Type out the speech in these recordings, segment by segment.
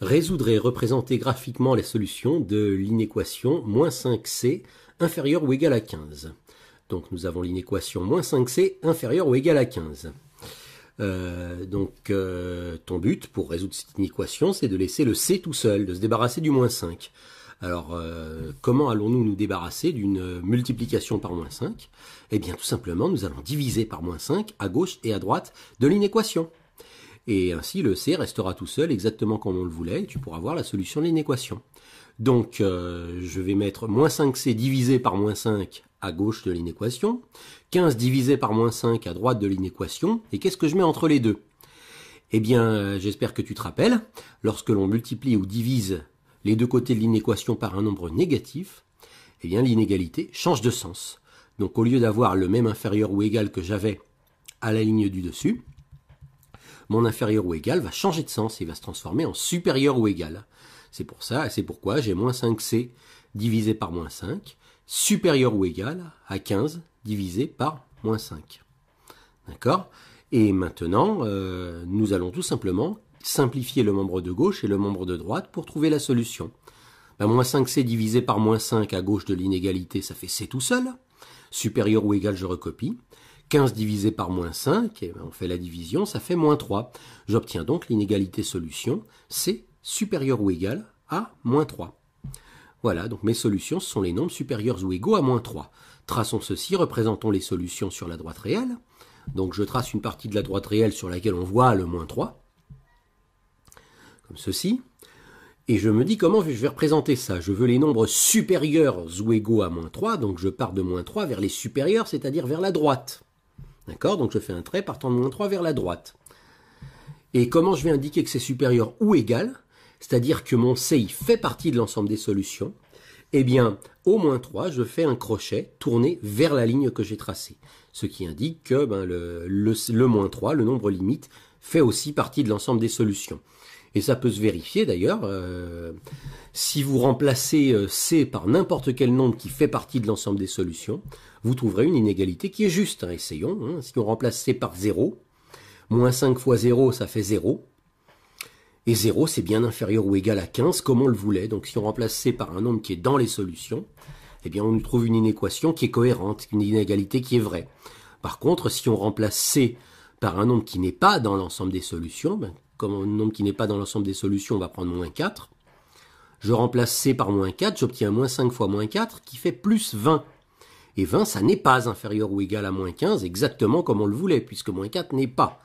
Résoudre et représenter graphiquement les solutions de l'inéquation moins 5c inférieure ou égale à 15. Donc nous avons l'inéquation moins 5c inférieure ou égale à 15. Euh, donc euh, ton but pour résoudre cette inéquation, c'est de laisser le c tout seul, de se débarrasser du moins 5. Alors euh, comment allons-nous nous débarrasser d'une multiplication par moins 5 Eh bien tout simplement, nous allons diviser par moins 5 à gauche et à droite de l'inéquation. Et ainsi, le C restera tout seul exactement comme on le voulait, et tu pourras voir la solution de l'inéquation. Donc, euh, je vais mettre moins 5C divisé par moins 5 à gauche de l'inéquation, 15 divisé par moins 5 à droite de l'inéquation, et qu'est-ce que je mets entre les deux Eh bien, euh, j'espère que tu te rappelles, lorsque l'on multiplie ou divise les deux côtés de l'inéquation par un nombre négatif, eh bien l'inégalité change de sens. Donc au lieu d'avoir le même inférieur ou égal que j'avais à la ligne du dessus, mon inférieur ou égal va changer de sens, il va se transformer en supérieur ou égal. C'est pour ça, et c'est pourquoi j'ai moins 5c divisé par moins 5, supérieur ou égal à 15 divisé par moins 5. D'accord Et maintenant, euh, nous allons tout simplement simplifier le membre de gauche et le membre de droite pour trouver la solution. Ben, moins 5c divisé par moins 5 à gauche de l'inégalité, ça fait c tout seul. Supérieur ou égal, je recopie. 15 divisé par moins 5, eh ben, on fait la division, ça fait moins 3. J'obtiens donc l'inégalité solution, c'est supérieur ou égal à moins 3. Voilà, donc mes solutions sont les nombres supérieurs ou égaux à moins 3. Traçons ceci, représentons les solutions sur la droite réelle. Donc je trace une partie de la droite réelle sur laquelle on voit le moins 3, comme ceci. Et je me dis comment je vais représenter ça. Je veux les nombres supérieurs ou égaux à moins 3, donc je pars de moins 3 vers les supérieurs, c'est-à-dire vers la droite. D'accord Donc je fais un trait partant de moins 3 vers la droite. Et comment je vais indiquer que c'est supérieur ou égal C'est-à-dire que mon CI fait partie de l'ensemble des solutions. Eh bien, au moins 3, je fais un crochet tourné vers la ligne que j'ai tracée. Ce qui indique que ben, le, le moins 3, le nombre limite, fait aussi partie de l'ensemble des solutions et ça peut se vérifier d'ailleurs, euh, si vous remplacez euh, C par n'importe quel nombre qui fait partie de l'ensemble des solutions, vous trouverez une inégalité qui est juste. Hein, essayons, hein. si on remplace C par 0, moins 5 fois 0, ça fait 0. Et 0, c'est bien inférieur ou égal à 15, comme on le voulait. Donc si on remplace C par un nombre qui est dans les solutions, eh bien on trouve une inéquation qui est cohérente, une inégalité qui est vraie. Par contre, si on remplace C par un nombre qui n'est pas dans l'ensemble des solutions, ben, comme un nombre qui n'est pas dans l'ensemble des solutions, on va prendre moins 4. Je remplace C par moins 4, j'obtiens moins 5 fois moins 4 qui fait plus 20. Et 20, ça n'est pas inférieur ou égal à moins 15, exactement comme on le voulait, puisque moins 4 n'est pas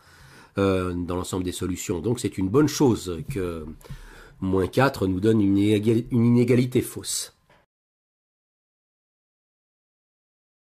euh, dans l'ensemble des solutions. Donc c'est une bonne chose que moins 4 nous donne une inégalité fausse.